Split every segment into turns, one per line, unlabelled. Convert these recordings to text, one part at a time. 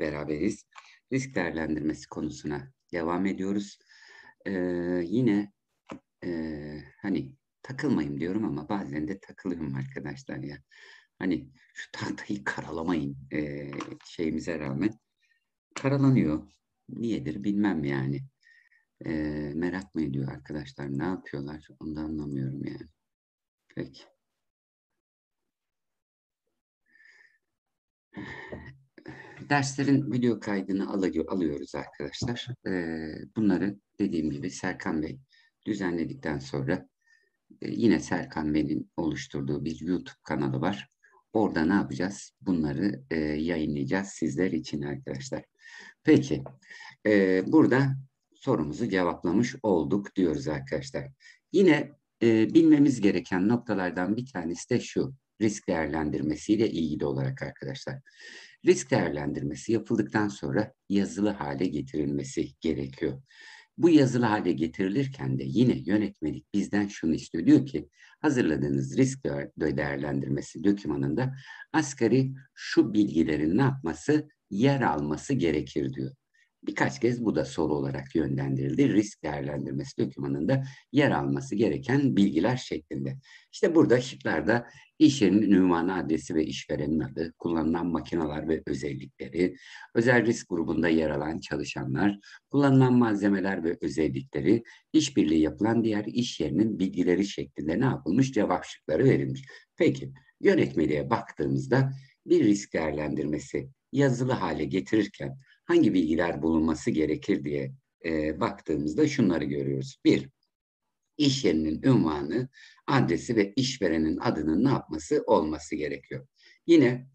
beraberiz. Risk değerlendirmesi konusuna devam ediyoruz. Ee, yine e, hani takılmayayım diyorum ama bazen de takılıyorum arkadaşlar ya. Hani şu tahtayı karalamayın e, şeyimize rağmen. Karalanıyor. Niyedir bilmem yani. E, merak mı ediyor arkadaşlar ne yapıyorlar onu da anlamıyorum yani. Peki. Derslerin video kaydını alıyor, alıyoruz arkadaşlar. Ee, bunları dediğim gibi Serkan Bey düzenledikten sonra e, yine Serkan Bey'in oluşturduğu bir YouTube kanalı var. Orada ne yapacağız? Bunları e, yayınlayacağız sizler için arkadaşlar. Peki, e, burada sorumuzu cevaplamış olduk diyoruz arkadaşlar. Yine e, bilmemiz gereken noktalardan bir tanesi de şu risk değerlendirmesiyle ilgili olarak arkadaşlar risk değerlendirmesi yapıldıktan sonra yazılı hale getirilmesi gerekiyor. Bu yazılı hale getirilirken de yine yönetmelik bizden şunu istiyor. Diyor ki hazırladığınız risk değerlendirmesi dokümanında asgari şu bilgilerin ne yapması yer alması gerekir diyor. Birkaç kez bu da soru olarak yönlendirildi. Risk değerlendirmesi dokümanında yer alması gereken bilgiler şeklinde. İşte burada şıklarda iş yerinin ünvanı, adresi ve işverenin adı, kullanılan makineler ve özellikleri, özel risk grubunda yer alan çalışanlar, kullanılan malzemeler ve özellikleri, işbirliği yapılan diğer iş yerinin bilgileri şeklinde ne yapılmış cevap şıkları verilmiş. Peki yönetmeliğe baktığımızda bir risk değerlendirmesi yazılı hale getirirken hangi bilgiler bulunması gerekir diye e, baktığımızda şunları görüyoruz. Bir, iş yerinin ünvanı, adresi ve işverenin adının ne yapması olması gerekiyor. Yine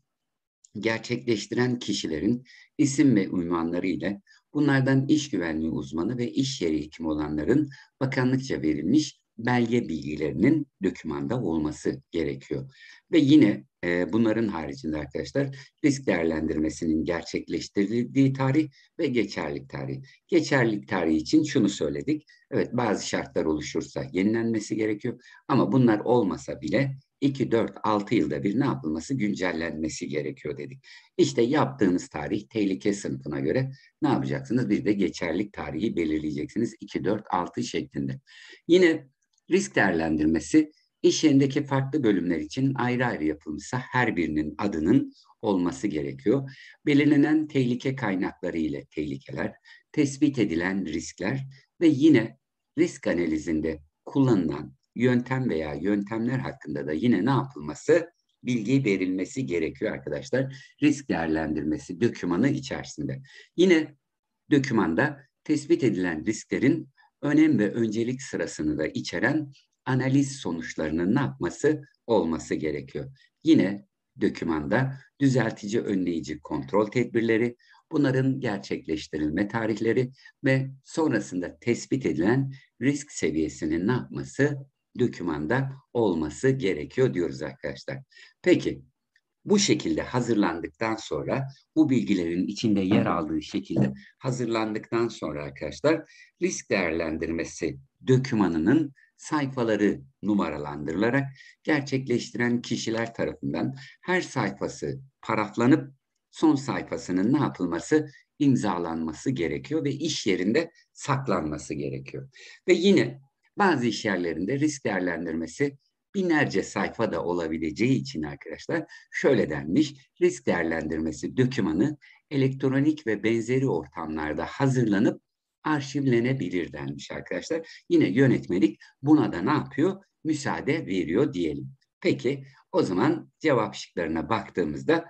gerçekleştiren kişilerin isim ve ünvanları ile bunlardan iş güvenliği uzmanı ve iş yeri hekimi olanların bakanlıkça verilmiş belge bilgilerinin dokümanda olması gerekiyor. Ve yine e, bunların haricinde arkadaşlar risk değerlendirmesinin gerçekleştirildiği tarih ve geçerlik tarihi. Geçerlik tarihi için şunu söyledik. Evet bazı şartlar oluşursa yenilenmesi gerekiyor ama bunlar olmasa bile 2, 4, 6 yılda bir ne yapılması güncellenmesi gerekiyor dedik. İşte yaptığınız tarih tehlike sınıfına göre ne yapacaksınız? Bir de geçerlik tarihi belirleyeceksiniz 2, 4, 6 şeklinde. Yine Risk değerlendirmesi iş yerindeki farklı bölümler için ayrı ayrı yapılmışsa her birinin adının olması gerekiyor. Belirlenen tehlike kaynakları ile tehlikeler, tespit edilen riskler ve yine risk analizinde kullanılan yöntem veya yöntemler hakkında da yine ne yapılması? Bilgi verilmesi gerekiyor arkadaşlar. Risk değerlendirmesi dökümanı içerisinde. Yine dökümanda tespit edilen risklerin önem ve öncelik sırasını da içeren analiz sonuçlarının ne yapması olması gerekiyor. Yine dökümanda düzeltici önleyici kontrol tedbirleri, bunların gerçekleştirilme tarihleri ve sonrasında tespit edilen risk seviyesinin ne yapması dökümanda olması gerekiyor diyoruz arkadaşlar. Peki bu şekilde hazırlandıktan sonra bu bilgilerin içinde yer aldığı şekilde hazırlandıktan sonra arkadaşlar risk değerlendirmesi dokümanının sayfaları numaralandırılarak gerçekleştiren kişiler tarafından her sayfası paraflanıp son sayfasının ne yapılması imzalanması gerekiyor ve iş yerinde saklanması gerekiyor. Ve yine bazı iş yerlerinde risk değerlendirmesi binlerce sayfa da olabileceği için arkadaşlar şöyle denmiş risk değerlendirmesi dokümanı elektronik ve benzeri ortamlarda hazırlanıp arşivlenebilir denmiş arkadaşlar. Yine yönetmelik buna da ne yapıyor? Müsaade veriyor diyelim. Peki o zaman cevap şıklarına baktığımızda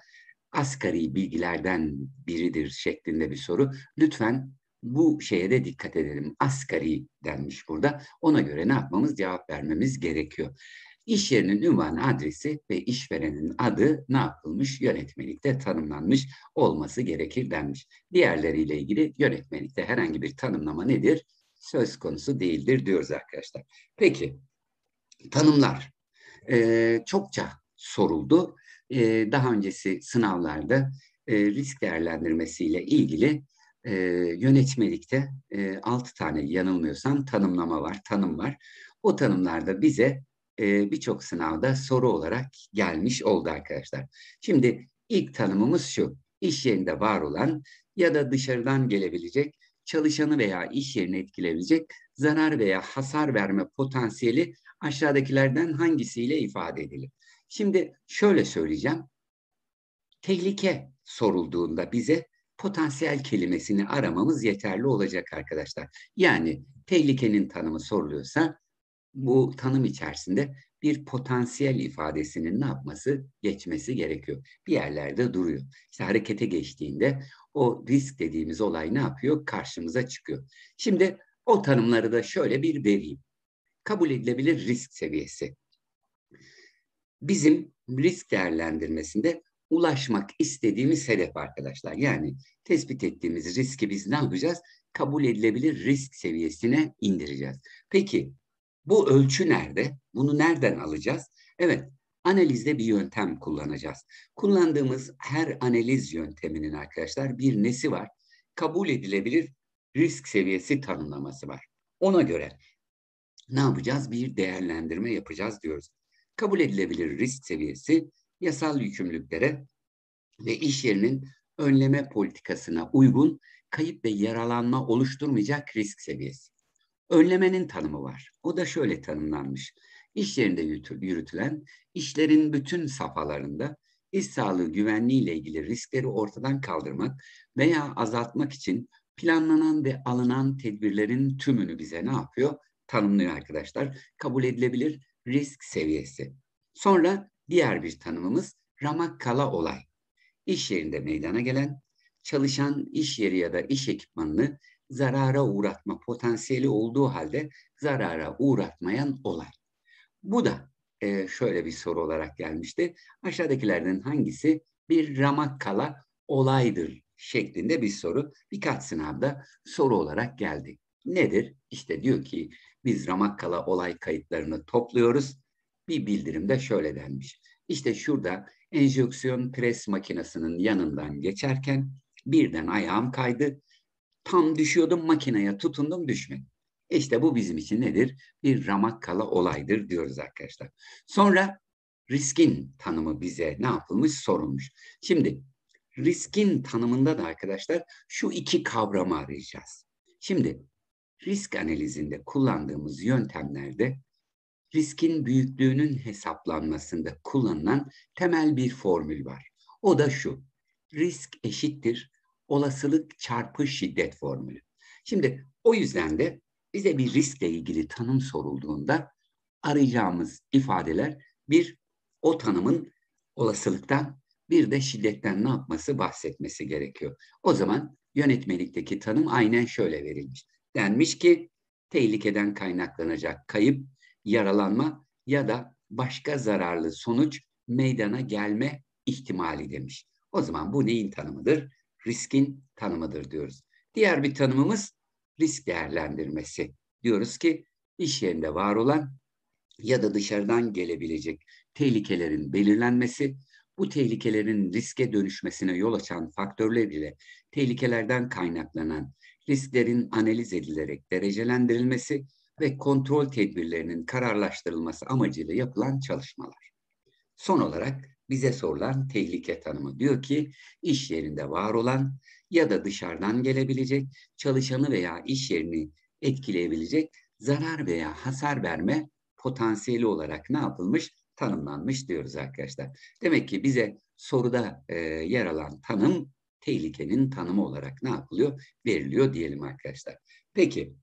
asgari bilgilerden biridir şeklinde bir soru. Lütfen bu şeye de dikkat edelim. Asgari denmiş burada. Ona göre ne yapmamız? Cevap vermemiz gerekiyor. İş yerinin ünvanı, adresi ve işverenin adı ne yapılmış? Yönetmelikte tanımlanmış olması gerekir denmiş. Diğerleriyle ilgili yönetmelikte herhangi bir tanımlama nedir? Söz konusu değildir diyoruz arkadaşlar. Peki, tanımlar ee, çokça soruldu. Ee, daha öncesi sınavlarda e, risk değerlendirmesiyle ilgili e, yönetmelikte e, 6 tane yanılmıyorsam tanımlama var, tanım var. O tanımlarda bize e, birçok sınavda soru olarak gelmiş oldu arkadaşlar. Şimdi ilk tanımımız şu, iş yerinde var olan ya da dışarıdan gelebilecek çalışanı veya iş yerini etkileyebilecek zarar veya hasar verme potansiyeli aşağıdakilerden hangisiyle ifade edilir? Şimdi şöyle söyleyeceğim. Tehlike sorulduğunda bize potansiyel kelimesini aramamız yeterli olacak arkadaşlar. Yani tehlikenin tanımı soruluyorsa bu tanım içerisinde bir potansiyel ifadesinin ne yapması geçmesi gerekiyor. Bir yerlerde duruyor. İşte harekete geçtiğinde o risk dediğimiz olay ne yapıyor? Karşımıza çıkıyor. Şimdi o tanımları da şöyle bir vereyim. Kabul edilebilir risk seviyesi. Bizim risk değerlendirmesinde ulaşmak istediğimiz hedef arkadaşlar. Yani tespit ettiğimiz riski biz ne yapacağız? Kabul edilebilir risk seviyesine indireceğiz. Peki bu ölçü nerede? Bunu nereden alacağız? Evet, analizde bir yöntem kullanacağız. Kullandığımız her analiz yönteminin arkadaşlar bir nesi var? Kabul edilebilir risk seviyesi tanımlaması var. Ona göre ne yapacağız? Bir değerlendirme yapacağız diyoruz. Kabul edilebilir risk seviyesi yasal yükümlülüklere ve iş yerinin önleme politikasına uygun kayıp ve yaralanma oluşturmayacak risk seviyesi. Önlemenin tanımı var. O da şöyle tanımlanmış. İş yerinde yürütülen işlerin bütün safhalarında iş sağlığı güvenliği ile ilgili riskleri ortadan kaldırmak veya azaltmak için planlanan ve alınan tedbirlerin tümünü bize ne yapıyor? Tanımlıyor arkadaşlar. Kabul edilebilir risk seviyesi. Sonra Diğer bir tanımımız ramak kala olay. İş yerinde meydana gelen, çalışan iş yeri ya da iş ekipmanını zarara uğratma potansiyeli olduğu halde zarara uğratmayan olay. Bu da e, şöyle bir soru olarak gelmişti. Aşağıdakilerden hangisi bir ramak kala olaydır şeklinde bir soru birkaç sınavda soru olarak geldi. Nedir? İşte diyor ki biz ramak kala olay kayıtlarını topluyoruz bir bildirimde şöyle denmiş. İşte şurada enjeksiyon pres makinesinin yanından geçerken birden ayağım kaydı. Tam düşüyordum makineye tutundum düşmedim. İşte bu bizim için nedir? Bir ramak kala olaydır diyoruz arkadaşlar. Sonra riskin tanımı bize ne yapılmış sorulmuş. Şimdi riskin tanımında da arkadaşlar şu iki kavramı arayacağız. Şimdi risk analizinde kullandığımız yöntemlerde riskin büyüklüğünün hesaplanmasında kullanılan temel bir formül var. O da şu, risk eşittir olasılık çarpı şiddet formülü. Şimdi o yüzden de bize bir riskle ilgili tanım sorulduğunda arayacağımız ifadeler bir o tanımın olasılıktan bir de şiddetten ne yapması bahsetmesi gerekiyor. O zaman yönetmelikteki tanım aynen şöyle verilmiş. Denmiş ki tehlikeden kaynaklanacak kayıp yaralanma ya da başka zararlı sonuç meydana gelme ihtimali demiş. O zaman bu neyin tanımıdır? Riskin tanımıdır diyoruz. Diğer bir tanımımız risk değerlendirmesi. Diyoruz ki iş yerinde var olan ya da dışarıdan gelebilecek tehlikelerin belirlenmesi, bu tehlikelerin riske dönüşmesine yol açan faktörler ile tehlikelerden kaynaklanan risklerin analiz edilerek derecelendirilmesi ve kontrol tedbirlerinin kararlaştırılması amacıyla yapılan çalışmalar. Son olarak bize sorulan tehlike tanımı diyor ki iş yerinde var olan ya da dışarıdan gelebilecek çalışanı veya iş yerini etkileyebilecek zarar veya hasar verme potansiyeli olarak ne yapılmış tanımlanmış diyoruz arkadaşlar. Demek ki bize soruda e, yer alan tanım tehlikenin tanımı olarak ne yapılıyor veriliyor diyelim arkadaşlar. Peki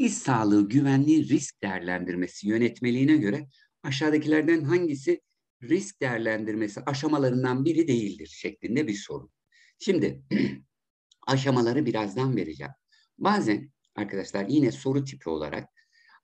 İş sağlığı güvenliği risk değerlendirmesi yönetmeliğine göre aşağıdakilerden hangisi risk değerlendirmesi aşamalarından biri değildir şeklinde bir soru. Şimdi aşamaları birazdan vereceğim. Bazen arkadaşlar yine soru tipi olarak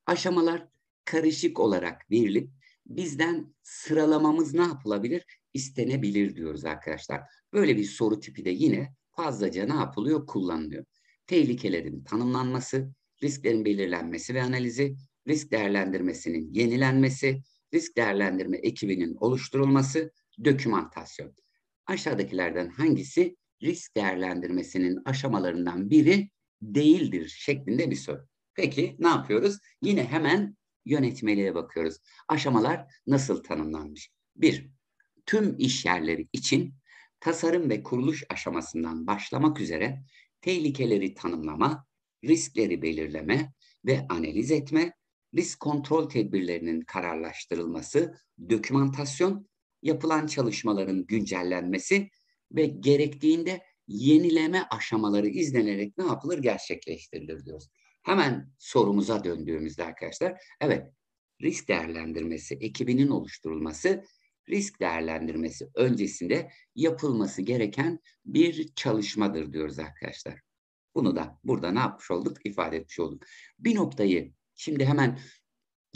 aşamalar karışık olarak verilip bizden sıralamamız ne yapılabilir? istenebilir diyoruz arkadaşlar. Böyle bir soru tipi de yine fazlaca ne yapılıyor? Kullanılıyor. Tehlikelerin tanımlanması, risklerin belirlenmesi ve analizi, risk değerlendirmesinin yenilenmesi, risk değerlendirme ekibinin oluşturulması, dökümantasyon. Aşağıdakilerden hangisi risk değerlendirmesinin aşamalarından biri değildir şeklinde bir soru. Peki ne yapıyoruz? Yine hemen yönetmeliğe bakıyoruz. Aşamalar nasıl tanımlanmış? Bir, tüm iş yerleri için tasarım ve kuruluş aşamasından başlamak üzere tehlikeleri tanımlama, riskleri belirleme ve analiz etme, risk kontrol tedbirlerinin kararlaştırılması, dokümantasyon, yapılan çalışmaların güncellenmesi ve gerektiğinde yenileme aşamaları izlenerek ne yapılır gerçekleştirilir diyoruz. Hemen sorumuza döndüğümüzde arkadaşlar, evet risk değerlendirmesi ekibinin oluşturulması, risk değerlendirmesi öncesinde yapılması gereken bir çalışmadır diyoruz arkadaşlar. Bunu da burada ne yapmış olduk? ifade etmiş olduk. Bir noktayı şimdi hemen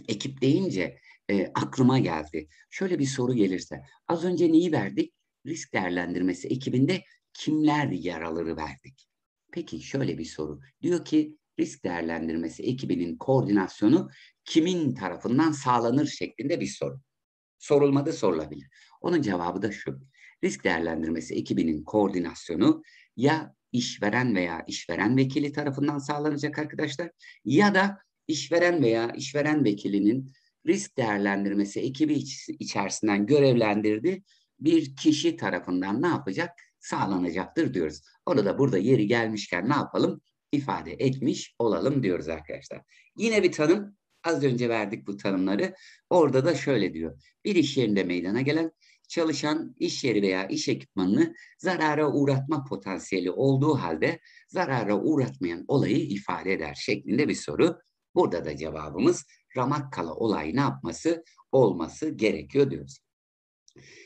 ekip deyince e, aklıma geldi. Şöyle bir soru gelirse az önce neyi verdik? Risk değerlendirmesi ekibinde kimler yaraları verdik? Peki şöyle bir soru. Diyor ki risk değerlendirmesi ekibinin koordinasyonu kimin tarafından sağlanır şeklinde bir soru. Sorulmadı sorulabilir. Onun cevabı da şu. Risk değerlendirmesi ekibinin koordinasyonu ya işveren veya işveren vekili tarafından sağlanacak arkadaşlar. Ya da işveren veya işveren vekilinin risk değerlendirmesi ekibi iç, içerisinden görevlendirdiği bir kişi tarafından ne yapacak? Sağlanacaktır diyoruz. Onu da burada yeri gelmişken ne yapalım? ifade etmiş olalım diyoruz arkadaşlar. Yine bir tanım Az önce verdik bu tanımları. Orada da şöyle diyor. Bir iş yerinde meydana gelen çalışan iş yeri veya iş ekipmanını zarara uğratma potansiyeli olduğu halde zarara uğratmayan olayı ifade eder şeklinde bir soru. Burada da cevabımız Ramakkala olayı ne yapması olması gerekiyor diyoruz.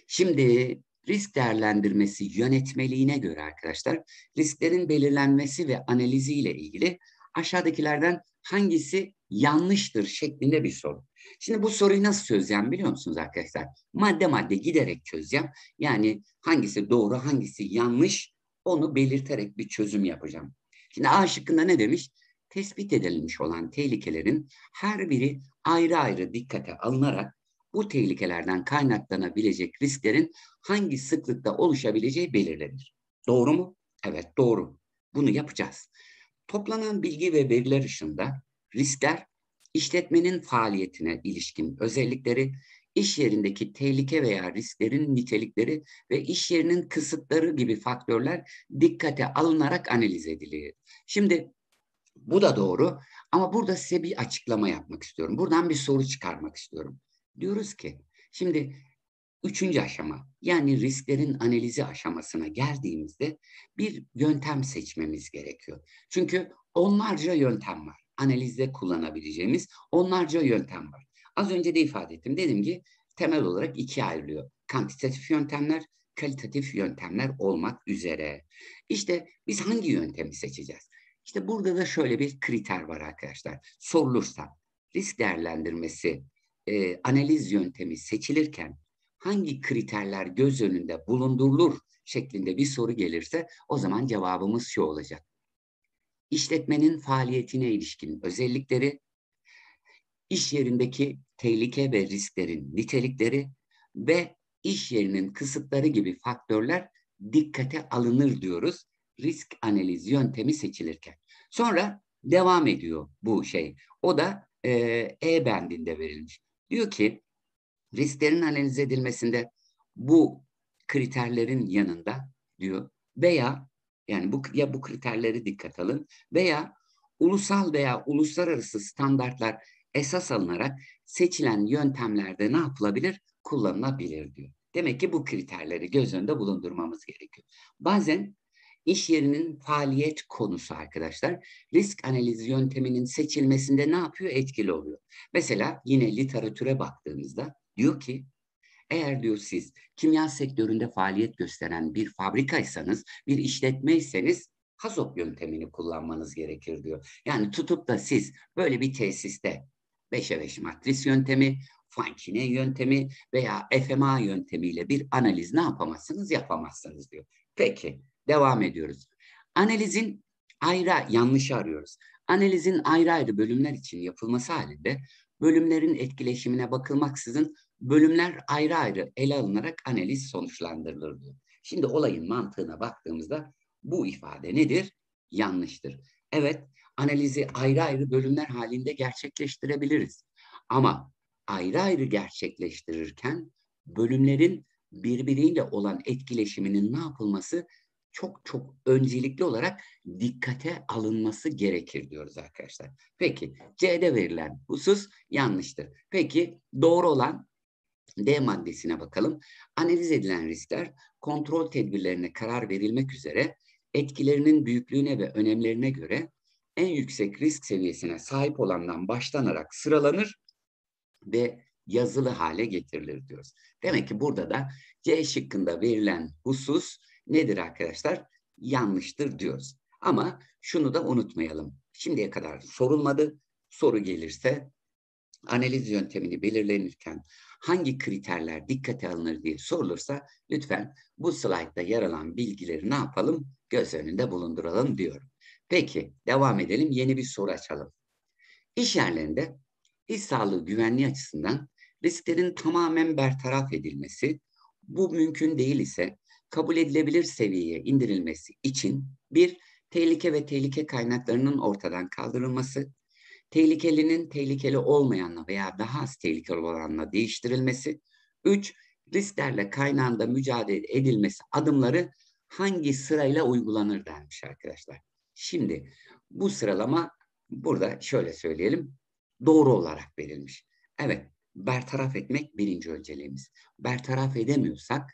Şimdi risk değerlendirmesi yönetmeliğine göre arkadaşlar risklerin belirlenmesi ve analiziyle ilgili aşağıdakilerden hangisi yanlıştır şeklinde bir soru. Şimdi bu soruyu nasıl çözeceğim biliyor musunuz arkadaşlar? Madde madde giderek çözeceğim. Yani hangisi doğru hangisi yanlış onu belirterek bir çözüm yapacağım. Şimdi A şıkkında ne demiş? Tespit edilmiş olan tehlikelerin her biri ayrı ayrı dikkate alınarak bu tehlikelerden kaynaklanabilecek risklerin hangi sıklıkta oluşabileceği belirlenir. Doğru mu? Evet doğru. Bunu yapacağız. Toplanan bilgi ve veriler ışığında riskler işletmenin faaliyetine ilişkin özellikleri, iş yerindeki tehlike veya risklerin nitelikleri ve iş yerinin kısıtları gibi faktörler dikkate alınarak analiz ediliyor. Şimdi bu da doğru ama burada size bir açıklama yapmak istiyorum. Buradan bir soru çıkarmak istiyorum. Diyoruz ki şimdi Üçüncü aşama yani risklerin analizi aşamasına geldiğimizde bir yöntem seçmemiz gerekiyor. Çünkü onlarca yöntem var. Analizde kullanabileceğimiz onlarca yöntem var. Az önce de ifade ettim. Dedim ki temel olarak ikiye ayrılıyor. Kantitatif yöntemler, kalitatif yöntemler olmak üzere. İşte biz hangi yöntemi seçeceğiz? İşte burada da şöyle bir kriter var arkadaşlar. Sorulursa risk değerlendirmesi, e, analiz yöntemi seçilirken hangi kriterler göz önünde bulundurulur şeklinde bir soru gelirse o zaman cevabımız şu olacak. İşletmenin faaliyetine ilişkin özellikleri, iş yerindeki tehlike ve risklerin nitelikleri ve iş yerinin kısıtları gibi faktörler dikkate alınır diyoruz risk analiz yöntemi seçilirken. Sonra devam ediyor bu şey. O da e, e bendinde verilmiş. Diyor ki risklerin analiz edilmesinde bu kriterlerin yanında diyor veya yani bu ya bu kriterleri dikkat alın veya ulusal veya uluslararası standartlar esas alınarak seçilen yöntemlerde ne yapılabilir? Kullanılabilir diyor. Demek ki bu kriterleri göz önünde bulundurmamız gerekiyor. Bazen iş yerinin faaliyet konusu arkadaşlar risk analizi yönteminin seçilmesinde ne yapıyor? Etkili oluyor. Mesela yine literatüre baktığımızda Diyor ki eğer diyor siz kimya sektöründe faaliyet gösteren bir fabrikaysanız, bir işletmeyseniz hazop yöntemini kullanmanız gerekir diyor. Yani tutup da siz böyle bir tesiste 5'e 5 matris yöntemi, Fankine yöntemi veya FMA yöntemiyle bir analiz ne yapamazsınız yapamazsınız diyor. Peki devam ediyoruz. Analizin ayrı yanlış arıyoruz. Analizin ayrı ayrı bölümler için yapılması halinde bölümlerin etkileşimine bakılmaksızın bölümler ayrı ayrı ele alınarak analiz sonuçlandırılırdı. Şimdi olayın mantığına baktığımızda bu ifade nedir? Yanlıştır. Evet, analizi ayrı ayrı bölümler halinde gerçekleştirebiliriz. Ama ayrı ayrı gerçekleştirirken bölümlerin birbiriyle olan etkileşiminin ne yapılması çok çok öncelikli olarak dikkate alınması gerekir diyoruz arkadaşlar. Peki C'de verilen husus yanlıştır. Peki doğru olan D maddesine bakalım. Analiz edilen riskler kontrol tedbirlerine karar verilmek üzere etkilerinin büyüklüğüne ve önemlerine göre en yüksek risk seviyesine sahip olandan başlanarak sıralanır ve yazılı hale getirilir diyoruz. Demek ki burada da C şıkkında verilen husus nedir arkadaşlar? Yanlıştır diyoruz. Ama şunu da unutmayalım. Şimdiye kadar sorulmadı. Soru gelirse analiz yöntemini belirlenirken hangi kriterler dikkate alınır diye sorulursa lütfen bu slaytta yer alan bilgileri ne yapalım? Göz önünde bulunduralım diyorum. Peki devam edelim yeni bir soru açalım. İş yerlerinde iş sağlığı güvenliği açısından risklerin tamamen bertaraf edilmesi, bu mümkün değil ise kabul edilebilir seviyeye indirilmesi için bir tehlike ve tehlike kaynaklarının ortadan kaldırılması, tehlikelinin tehlikeli olmayanla veya daha az tehlikeli olanla değiştirilmesi, üç risklerle kaynağında mücadele edilmesi adımları hangi sırayla uygulanır denmiş arkadaşlar. Şimdi bu sıralama burada şöyle söyleyelim doğru olarak verilmiş. Evet bertaraf etmek birinci önceliğimiz. Bertaraf edemiyorsak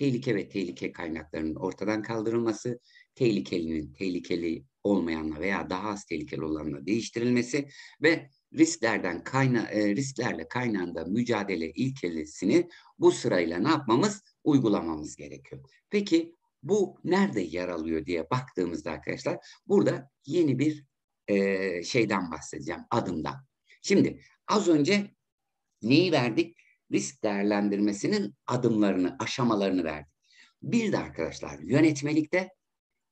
tehlike ve tehlike kaynaklarının ortadan kaldırılması, tehlikelinin tehlikeli olmayanla veya daha az tehlikeli olanla değiştirilmesi ve risklerden kayna e, risklerle kaynağında mücadele ilkelisini bu sırayla ne yapmamız uygulamamız gerekiyor. Peki bu nerede yer alıyor diye baktığımızda arkadaşlar burada yeni bir e, şeyden bahsedeceğim adımdan. Şimdi az önce neyi verdik? risk değerlendirmesinin adımlarını, aşamalarını verdik. Bir de arkadaşlar yönetmelikte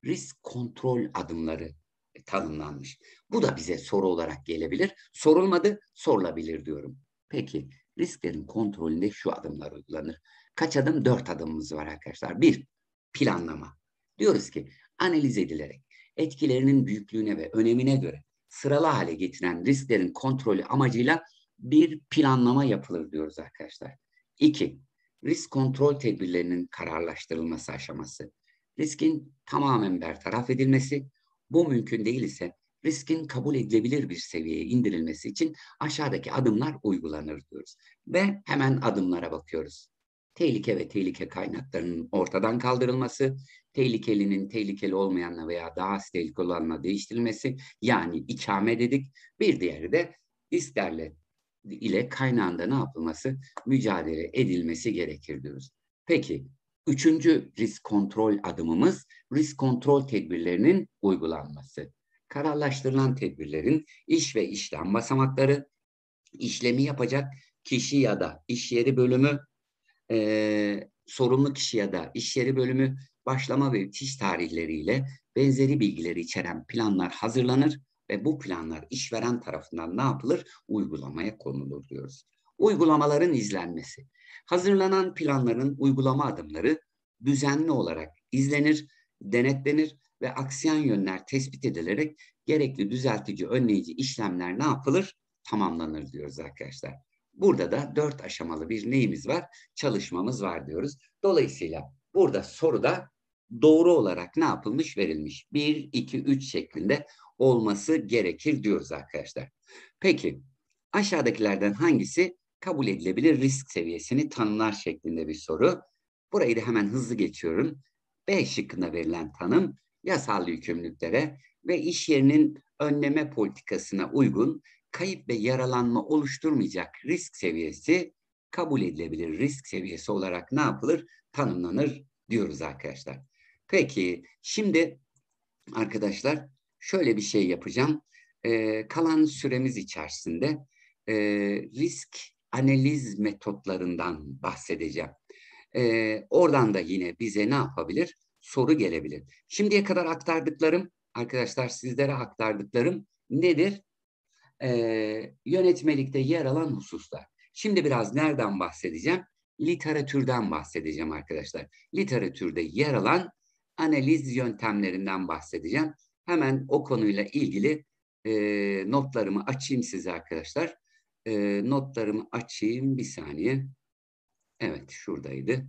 risk kontrol adımları e, tanımlanmış. Bu da bize soru olarak gelebilir. Sorulmadı, sorulabilir diyorum. Peki risklerin kontrolünde şu adımlar uygulanır. Kaç adım? Dört adımımız var arkadaşlar. Bir, planlama. Diyoruz ki analiz edilerek etkilerinin büyüklüğüne ve önemine göre sıralı hale getiren risklerin kontrolü amacıyla bir planlama yapılır diyoruz arkadaşlar. İki, risk kontrol tedbirlerinin kararlaştırılması aşaması. Riskin tamamen bertaraf edilmesi, bu mümkün değil ise riskin kabul edilebilir bir seviyeye indirilmesi için aşağıdaki adımlar uygulanır diyoruz. Ve hemen adımlara bakıyoruz. Tehlike ve tehlike kaynaklarının ortadan kaldırılması, tehlikelinin tehlikeli olmayanla veya daha az tehlikeli olanla değiştirilmesi yani ikame dedik. Bir diğeri de isterle ile kaynağında ne yapılması? Mücadele edilmesi gerekir diyoruz. Peki üçüncü risk kontrol adımımız risk kontrol tedbirlerinin uygulanması. Kararlaştırılan tedbirlerin iş ve işlem basamakları, işlemi yapacak kişi ya da iş yeri bölümü, e, sorumlu kişi ya da iş yeri bölümü başlama ve bitiş tarihleriyle benzeri bilgileri içeren planlar hazırlanır ve bu planlar işveren tarafından ne yapılır? Uygulamaya konulur diyoruz. Uygulamaların izlenmesi. Hazırlanan planların uygulama adımları düzenli olarak izlenir, denetlenir ve aksiyon yönler tespit edilerek gerekli düzeltici, önleyici işlemler ne yapılır? Tamamlanır diyoruz arkadaşlar. Burada da dört aşamalı bir neyimiz var? Çalışmamız var diyoruz. Dolayısıyla burada soruda doğru olarak ne yapılmış verilmiş? bir iki üç şeklinde olması gerekir diyoruz arkadaşlar. Peki aşağıdakilerden hangisi kabul edilebilir risk seviyesini tanımlar şeklinde bir soru. Burayı da hemen hızlı geçiyorum. B şıkkında verilen tanım yasal yükümlülüklere ve iş yerinin önleme politikasına uygun kayıp ve yaralanma oluşturmayacak risk seviyesi kabul edilebilir risk seviyesi olarak ne yapılır? Tanımlanır diyoruz arkadaşlar. Peki şimdi arkadaşlar şöyle bir şey yapacağım. E, kalan süremiz içerisinde e, risk analiz metotlarından bahsedeceğim. E, oradan da yine bize ne yapabilir? Soru gelebilir. Şimdiye kadar aktardıklarım, arkadaşlar sizlere aktardıklarım nedir? E, yönetmelikte yer alan hususlar. Şimdi biraz nereden bahsedeceğim? Literatürden bahsedeceğim arkadaşlar. Literatürde yer alan analiz yöntemlerinden bahsedeceğim. Hemen o konuyla ilgili e, notlarımı açayım size arkadaşlar. E, notlarımı açayım bir saniye. Evet şuradaydı.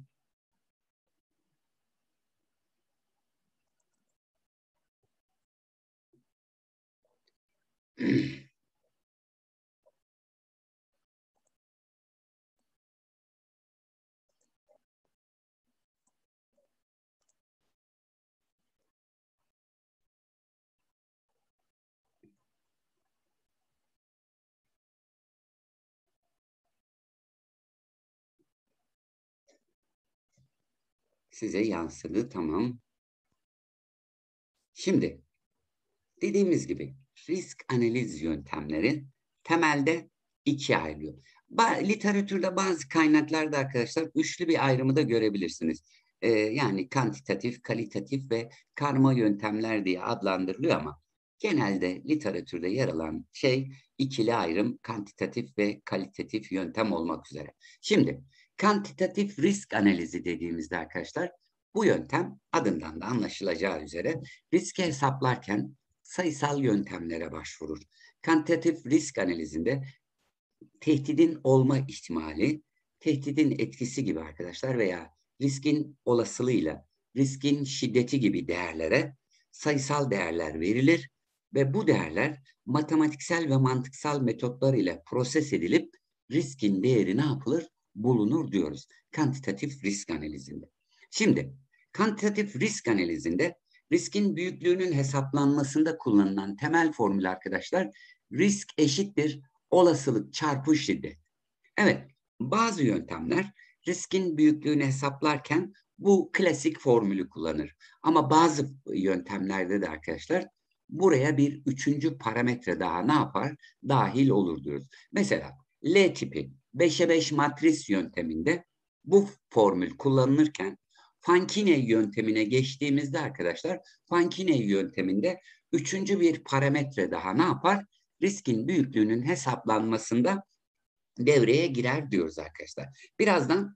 Evet. size yansıdı tamam. Şimdi dediğimiz gibi risk analiz yöntemleri temelde ikiye ayrılıyor. Ba literatürde bazı kaynaklarda arkadaşlar üçlü bir ayrımı da görebilirsiniz. Ee, yani kantitatif, kalitatif ve karma yöntemler diye adlandırılıyor ama genelde literatürde yer alan şey ikili ayrım, kantitatif ve kalitatif yöntem olmak üzere. Şimdi Kantitatif risk analizi dediğimizde arkadaşlar bu yöntem adından da anlaşılacağı üzere riski hesaplarken sayısal yöntemlere başvurur. Kantitatif risk analizinde tehdidin olma ihtimali, tehdidin etkisi gibi arkadaşlar veya riskin olasılığıyla riskin şiddeti gibi değerlere sayısal değerler verilir ve bu değerler matematiksel ve mantıksal metotlar ile proses edilip riskin değeri ne yapılır? bulunur diyoruz. Kantitatif risk analizinde. Şimdi kantitatif risk analizinde riskin büyüklüğünün hesaplanmasında kullanılan temel formül arkadaşlar risk eşittir olasılık çarpı şiddet. Evet bazı yöntemler riskin büyüklüğünü hesaplarken bu klasik formülü kullanır. Ama bazı yöntemlerde de arkadaşlar buraya bir üçüncü parametre daha ne yapar? Dahil olur diyoruz. Mesela L tipi 5'e 5 matris yönteminde bu formül kullanılırken Fankine yöntemine geçtiğimizde arkadaşlar Fankine yönteminde üçüncü bir parametre daha ne yapar? Riskin büyüklüğünün hesaplanmasında devreye girer diyoruz arkadaşlar. Birazdan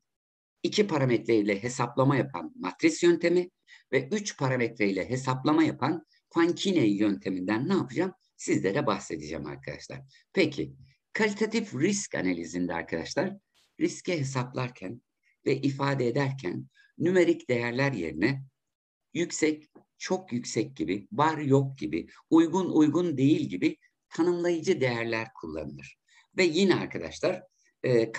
iki parametreyle hesaplama yapan matris yöntemi ve üç parametreyle hesaplama yapan Fankine yönteminden ne yapacağım? Sizlere bahsedeceğim arkadaşlar. Peki Kalitatif risk analizinde arkadaşlar riske hesaplarken ve ifade ederken nümerik değerler yerine yüksek, çok yüksek gibi, var yok gibi, uygun uygun değil gibi tanımlayıcı değerler kullanılır. Ve yine arkadaşlar e,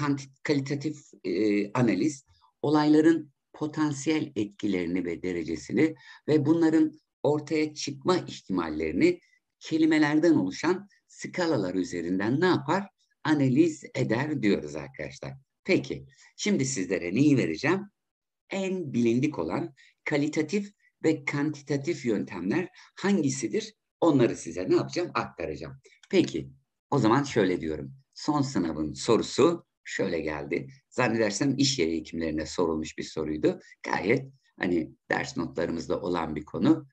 kalitatif e, analiz olayların potansiyel etkilerini ve derecesini ve bunların ortaya çıkma ihtimallerini kelimelerden oluşan skalalar üzerinden ne yapar? Analiz eder diyoruz arkadaşlar. Peki, şimdi sizlere neyi vereceğim? En bilindik olan kalitatif ve kantitatif yöntemler hangisidir? Onları size ne yapacağım? Aktaracağım. Peki, o zaman şöyle diyorum. Son sınavın sorusu şöyle geldi. Zannedersem iş yeri hekimlerine sorulmuş bir soruydu. Gayet hani ders notlarımızda olan bir konu.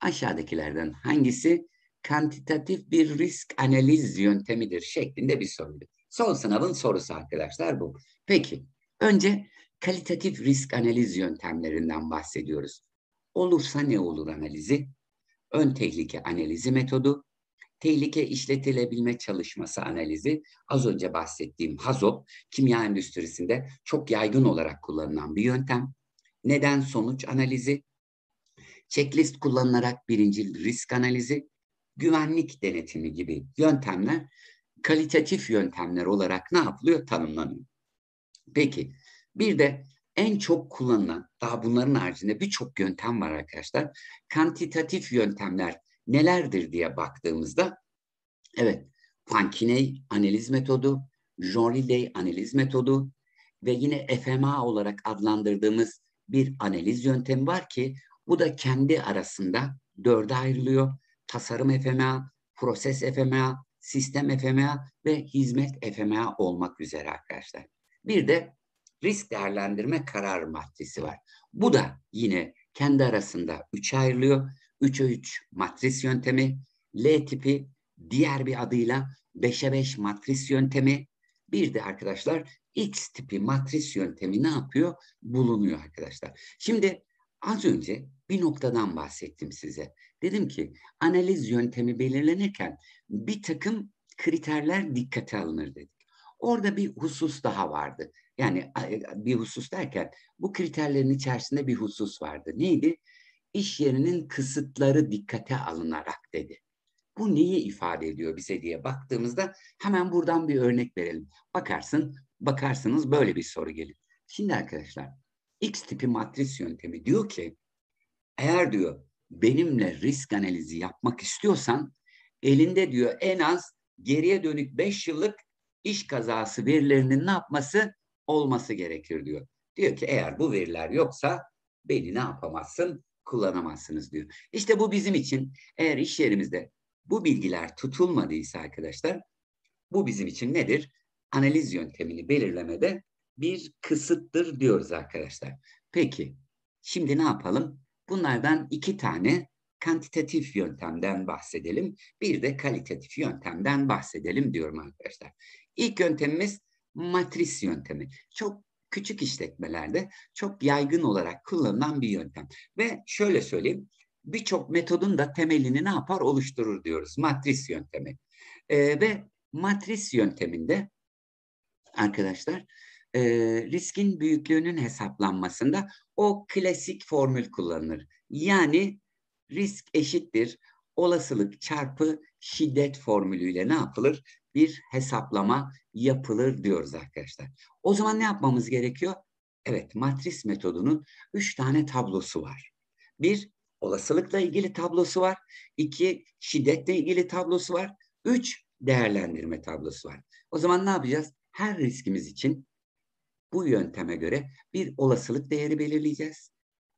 Aşağıdakilerden hangisi kantitatif bir risk analiz yöntemidir şeklinde bir soruydu. Son sınavın sorusu arkadaşlar bu. Peki önce kalitatif risk analiz yöntemlerinden bahsediyoruz. Olursa ne olur analizi? Ön tehlike analizi metodu, tehlike işletilebilme çalışması analizi az önce bahsettiğim HAZOP kimya endüstrisinde çok yaygın olarak kullanılan bir yöntem. Neden sonuç analizi, checklist kullanılarak birinci risk analizi, güvenlik denetimi gibi yöntemler kalitatif yöntemler olarak ne yapılıyor? Tanımlanıyor. Peki bir de en çok kullanılan daha bunların haricinde birçok yöntem var arkadaşlar. Kantitatif yöntemler nelerdir diye baktığımızda evet Pankiney analiz metodu, Jean Ridey analiz metodu ve yine FMA olarak adlandırdığımız bir analiz yöntemi var ki bu da kendi arasında dörde ayrılıyor tasarım FMA, proses FMA, sistem FMA ve hizmet FMA olmak üzere arkadaşlar. Bir de risk değerlendirme karar matrisi var. Bu da yine kendi arasında üç ayrılıyor. 3'e 3 matris yöntemi, L tipi diğer bir adıyla 5'e 5 matris yöntemi. Bir de arkadaşlar X tipi matris yöntemi ne yapıyor? Bulunuyor arkadaşlar. Şimdi Az önce bir noktadan bahsettim size. Dedim ki analiz yöntemi belirlenirken bir takım kriterler dikkate alınır dedik. Orada bir husus daha vardı. Yani e, bir husus derken bu kriterlerin içerisinde bir husus vardı. Neydi? İş yerinin kısıtları dikkate alınarak dedi. Bu neyi ifade ediyor bize diye baktığımızda hemen buradan bir örnek verelim. Bakarsın, bakarsınız böyle bir soru gelir. Şimdi arkadaşlar X tipi matris yöntemi diyor ki eğer diyor benimle risk analizi yapmak istiyorsan elinde diyor en az geriye dönük 5 yıllık iş kazası verilerinin ne yapması olması gerekir diyor. Diyor ki eğer bu veriler yoksa beni ne yapamazsın? Kullanamazsınız diyor. İşte bu bizim için eğer iş yerimizde bu bilgiler tutulmadıysa arkadaşlar bu bizim için nedir? Analiz yöntemini belirlemede bir kısıttır diyoruz arkadaşlar. Peki şimdi ne yapalım? Bunlardan iki tane kantitatif yöntemden bahsedelim. Bir de kalitatif yöntemden bahsedelim diyorum arkadaşlar. İlk yöntemimiz matris yöntemi. Çok küçük işletmelerde çok yaygın olarak kullanılan bir yöntem. Ve şöyle söyleyeyim birçok metodun da temelini ne yapar oluşturur diyoruz matris yöntemi. Ee, ve matris yönteminde arkadaşlar e, riskin büyüklüğünün hesaplanmasında o klasik formül kullanılır. Yani risk eşittir olasılık çarpı şiddet formülüyle ne yapılır? Bir hesaplama yapılır diyoruz arkadaşlar. O zaman ne yapmamız gerekiyor? Evet matris metodunun üç tane tablosu var. Bir olasılıkla ilgili tablosu var. İki şiddetle ilgili tablosu var. Üç değerlendirme tablosu var. O zaman ne yapacağız? Her riskimiz için bu yönteme göre bir olasılık değeri belirleyeceğiz.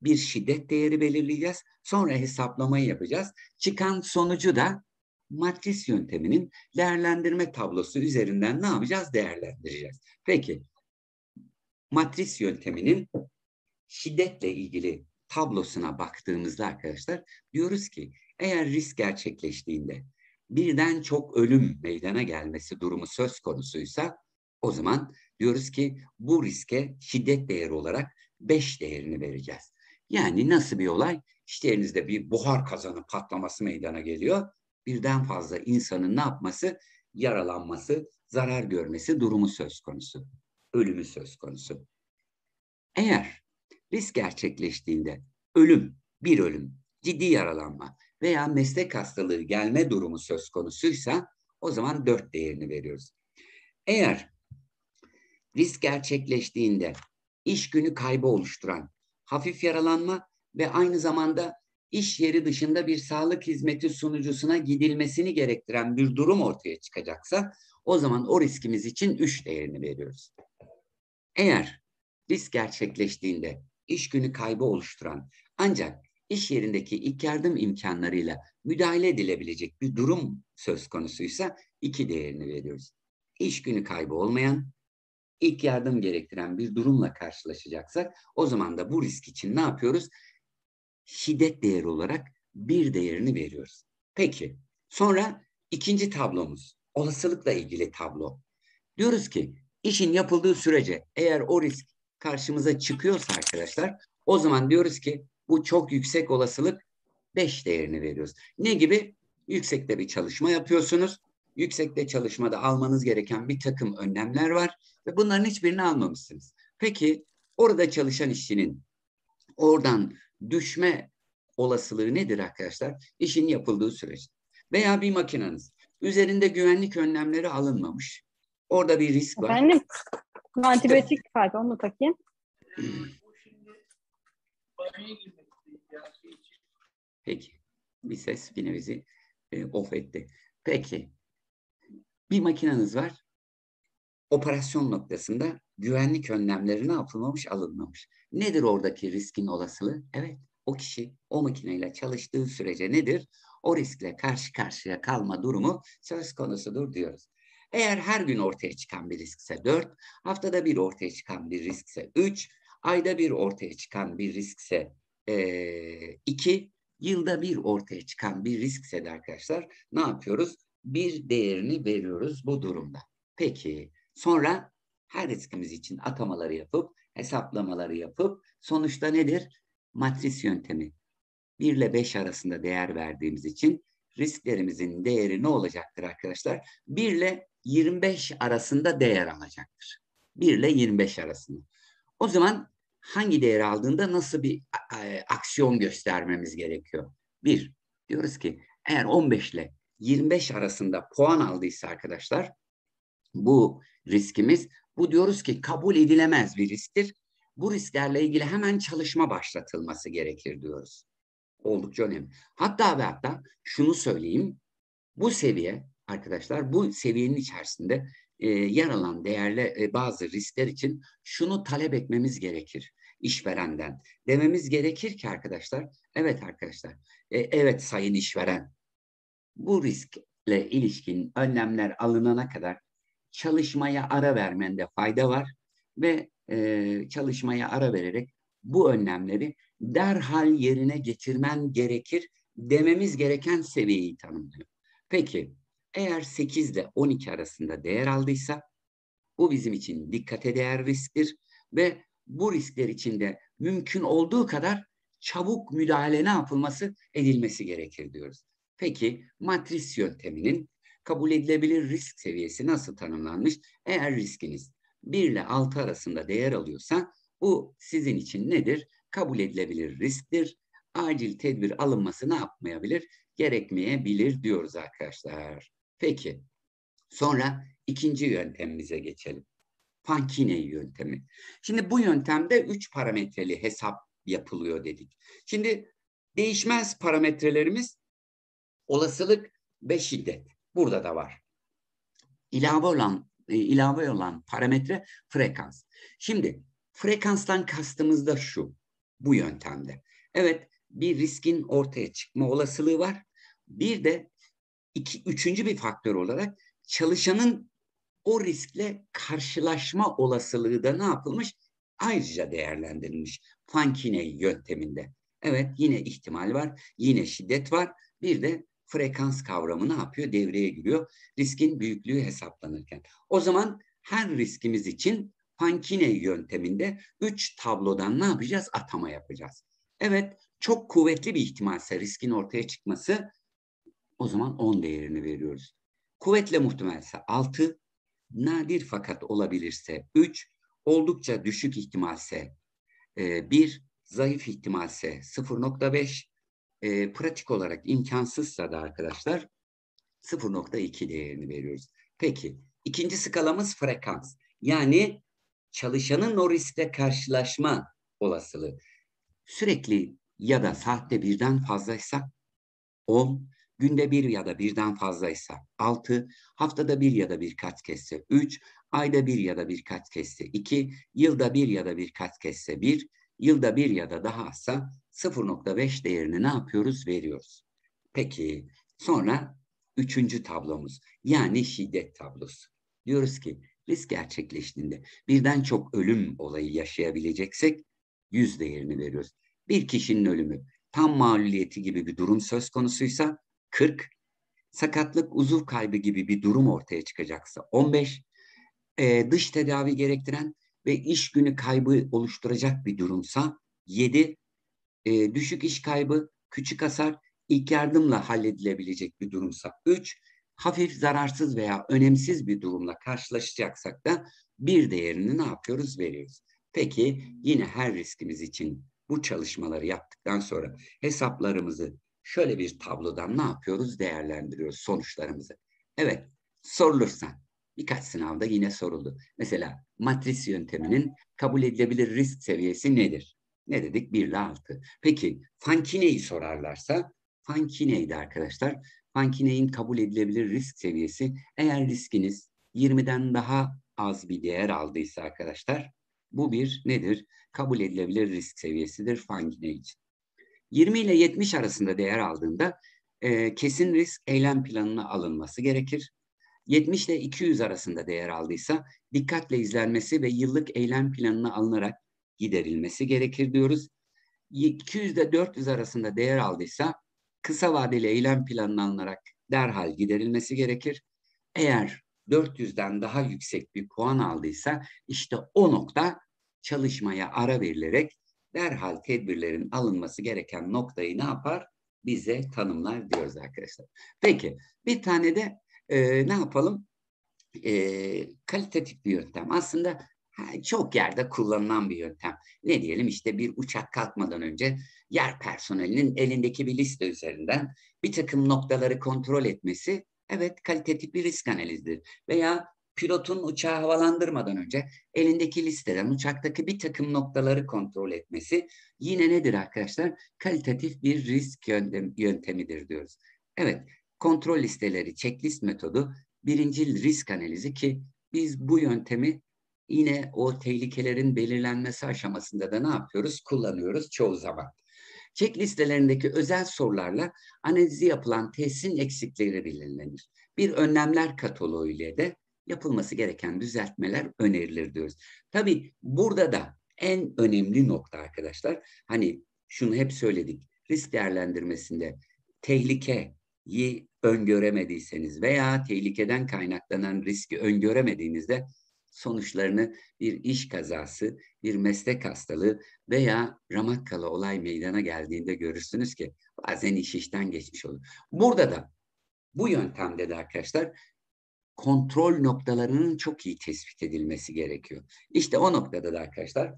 Bir şiddet değeri belirleyeceğiz. Sonra hesaplamayı yapacağız. Çıkan sonucu da matris yönteminin değerlendirme tablosu üzerinden ne yapacağız? Değerlendireceğiz. Peki, matris yönteminin şiddetle ilgili tablosuna baktığımızda arkadaşlar diyoruz ki eğer risk gerçekleştiğinde birden çok ölüm meydana gelmesi durumu söz konusuysa o zaman diyoruz ki bu riske şiddet değeri olarak 5 değerini vereceğiz. Yani nasıl bir olay? İşte elinizde bir buhar kazanı patlaması meydana geliyor. Birden fazla insanın ne yapması? Yaralanması, zarar görmesi durumu söz konusu. Ölümü söz konusu. Eğer risk gerçekleştiğinde ölüm, bir ölüm, ciddi yaralanma veya meslek hastalığı gelme durumu söz konusuysa o zaman dört değerini veriyoruz. Eğer risk gerçekleştiğinde iş günü kaybı oluşturan hafif yaralanma ve aynı zamanda iş yeri dışında bir sağlık hizmeti sunucusuna gidilmesini gerektiren bir durum ortaya çıkacaksa o zaman o riskimiz için 3 değerini veriyoruz. Eğer risk gerçekleştiğinde iş günü kaybı oluşturan ancak iş yerindeki ilk yardım imkanlarıyla müdahale edilebilecek bir durum söz konusuysa iki değerini veriyoruz. İş günü kaybı olmayan ilk yardım gerektiren bir durumla karşılaşacaksak o zaman da bu risk için ne yapıyoruz? Şiddet değeri olarak bir değerini veriyoruz. Peki sonra ikinci tablomuz olasılıkla ilgili tablo. Diyoruz ki işin yapıldığı sürece eğer o risk karşımıza çıkıyorsa arkadaşlar o zaman diyoruz ki bu çok yüksek olasılık 5 değerini veriyoruz. Ne gibi? Yüksekte bir çalışma yapıyorsunuz yüksekte çalışmada almanız gereken bir takım önlemler var ve bunların hiçbirini almamışsınız. Peki orada çalışan işçinin oradan düşme olasılığı nedir arkadaşlar? İşin yapıldığı süreçte. Veya bir makineniz. Üzerinde güvenlik önlemleri alınmamış. Orada bir risk var. Efendim? Antibiyotik işte, vardı onu takayım. Peki. Bir ses yine bizi e, of etti. Peki. Bir makineniz var. Operasyon noktasında güvenlik önlemleri ne yapılmamış alınmamış. Nedir oradaki riskin olasılığı? Evet o kişi o makineyle çalıştığı sürece nedir? O riskle karşı karşıya kalma durumu söz konusudur diyoruz. Eğer her gün ortaya çıkan bir riskse 4, haftada bir ortaya çıkan bir riskse 3, ayda bir ortaya çıkan bir riskse 2, e, iki, yılda bir ortaya çıkan bir riskse de arkadaşlar ne yapıyoruz? bir değerini veriyoruz bu durumda. Peki sonra her riskimiz için atamaları yapıp hesaplamaları yapıp sonuçta nedir? Matris yöntemi. 1 ile 5 arasında değer verdiğimiz için risklerimizin değeri ne olacaktır arkadaşlar? 1 ile 25 arasında değer alacaktır. 1 ile 25 arasında. O zaman hangi değer aldığında nasıl bir e, aksiyon göstermemiz gerekiyor? Bir, diyoruz ki eğer 15 ile 25 arasında puan aldıysa arkadaşlar bu riskimiz bu diyoruz ki kabul edilemez bir risktir. Bu risklerle ilgili hemen çalışma başlatılması gerekir diyoruz. Oldukça önemli. Hatta ve hatta şunu söyleyeyim. Bu seviye arkadaşlar bu seviyenin içerisinde e, yer alan değerli e, bazı riskler için şunu talep etmemiz gerekir işverenden. Dememiz gerekir ki arkadaşlar, evet arkadaşlar, e, evet sayın işveren bu riskle ilişkin önlemler alınana kadar çalışmaya ara vermende fayda var ve e, çalışmaya ara vererek bu önlemleri derhal yerine getirmen gerekir dememiz gereken seviyeyi tanımlıyor. Peki eğer 8 ile 12 arasında değer aldıysa bu bizim için dikkate değer risktir ve bu riskler içinde mümkün olduğu kadar çabuk müdahale ne yapılması edilmesi gerekir diyoruz. Peki matris yönteminin kabul edilebilir risk seviyesi nasıl tanımlanmış? Eğer riskiniz 1 ile 6 arasında değer alıyorsa bu sizin için nedir? Kabul edilebilir risktir. Acil tedbir alınması ne yapmayabilir? Gerekmeyebilir diyoruz arkadaşlar. Peki sonra ikinci yöntemimize geçelim. Pankine yöntemi. Şimdi bu yöntemde 3 parametreli hesap yapılıyor dedik. Şimdi değişmez parametrelerimiz Olasılık ve şiddet. Burada da var. İlave olan e, ilave olan parametre frekans. Şimdi frekanstan kastımız da şu. Bu yöntemde. Evet bir riskin ortaya çıkma olasılığı var. Bir de iki, üçüncü bir faktör olarak çalışanın o riskle karşılaşma olasılığı da ne yapılmış? Ayrıca değerlendirilmiş Fankine yönteminde. Evet yine ihtimal var, yine şiddet var. Bir de frekans kavramı ne yapıyor? Devreye giriyor. Riskin büyüklüğü hesaplanırken. O zaman her riskimiz için Pankine yönteminde 3 tablodan ne yapacağız? Atama yapacağız. Evet çok kuvvetli bir ihtimalse riskin ortaya çıkması o zaman 10 değerini veriyoruz. Kuvvetle muhtemelse 6, nadir fakat olabilirse 3, oldukça düşük ihtimalse 1, e, zayıf ihtimalse 0.5, e, pratik olarak imkansızsa da arkadaşlar 0.2 değerini veriyoruz. Peki ikinci skalamız frekans. Yani çalışanın o riskle karşılaşma olasılığı. Sürekli ya da saatte birden fazlaysa 10, günde bir ya da birden fazlaysa 6, haftada bir ya da birkaç kesse 3, ayda bir ya da birkaç kesse 2, yılda bir ya da birkaç kesse 1, yılda bir ya da daha azsa 0.5 değerini ne yapıyoruz? Veriyoruz. Peki sonra üçüncü tablomuz yani şiddet tablosu. Diyoruz ki risk gerçekleştiğinde birden çok ölüm olayı yaşayabileceksek 100 değerini veriyoruz. Bir kişinin ölümü tam mağluliyeti gibi bir durum söz konusuysa 40, sakatlık uzuv kaybı gibi bir durum ortaya çıkacaksa 15, e, dış tedavi gerektiren ve iş günü kaybı oluşturacak bir durumsa 7, e, düşük iş kaybı, küçük hasar ilk yardımla halledilebilecek bir durumsa 3, hafif zararsız veya önemsiz bir durumla karşılaşacaksak da bir değerini ne yapıyoruz veriyoruz. Peki yine her riskimiz için bu çalışmaları yaptıktan sonra hesaplarımızı şöyle bir tablodan ne yapıyoruz? Değerlendiriyoruz sonuçlarımızı. Evet sorulursa birkaç sınavda yine soruldu. Mesela matris yönteminin kabul edilebilir risk seviyesi nedir? Ne dedik? bir ile altı. Peki Fankine'yi sorarlarsa Fankine'ydi arkadaşlar. Fankine'in kabul edilebilir risk seviyesi eğer riskiniz 20'den daha az bir değer aldıysa arkadaşlar bu bir nedir? Kabul edilebilir risk seviyesidir Fankine için. 20 ile 70 arasında değer aldığında e, kesin risk eylem planına alınması gerekir. 70 ile 200 arasında değer aldıysa dikkatle izlenmesi ve yıllık eylem planına alınarak giderilmesi gerekir diyoruz. 200'de 400 arasında değer aldıysa kısa vadeli eylem planlanarak derhal giderilmesi gerekir. Eğer 400'den daha yüksek bir puan aldıysa işte o nokta çalışmaya ara verilerek derhal tedbirlerin alınması gereken noktayı ne yapar? Bize tanımlar diyoruz arkadaşlar. Peki bir tane de e, ne yapalım? E, kalitatif bir yöntem. Aslında çok yerde kullanılan bir yöntem. Ne diyelim işte bir uçak kalkmadan önce yer personelinin elindeki bir liste üzerinden bir takım noktaları kontrol etmesi evet kalitatif bir risk analizidir. Veya pilotun uçağı havalandırmadan önce elindeki listeden uçaktaki bir takım noktaları kontrol etmesi yine nedir arkadaşlar? Kalitatif bir risk yöntemidir diyoruz. Evet kontrol listeleri checklist metodu birinci risk analizi ki biz bu yöntemi yine o tehlikelerin belirlenmesi aşamasında da ne yapıyoruz? Kullanıyoruz çoğu zaman. Çek listelerindeki özel sorularla analizi yapılan tesisin eksikleri belirlenir. Bir önlemler kataloğu ile de yapılması gereken düzeltmeler önerilir diyoruz. Tabii burada da en önemli nokta arkadaşlar hani şunu hep söyledik risk değerlendirmesinde tehlikeyi öngöremediyseniz veya tehlikeden kaynaklanan riski öngöremediğinizde sonuçlarını bir iş kazası, bir meslek hastalığı veya ramakkalı olay meydana geldiğinde görürsünüz ki bazen iş işten geçmiş olur. Burada da bu yöntemde de arkadaşlar kontrol noktalarının çok iyi tespit edilmesi gerekiyor. İşte o noktada da arkadaşlar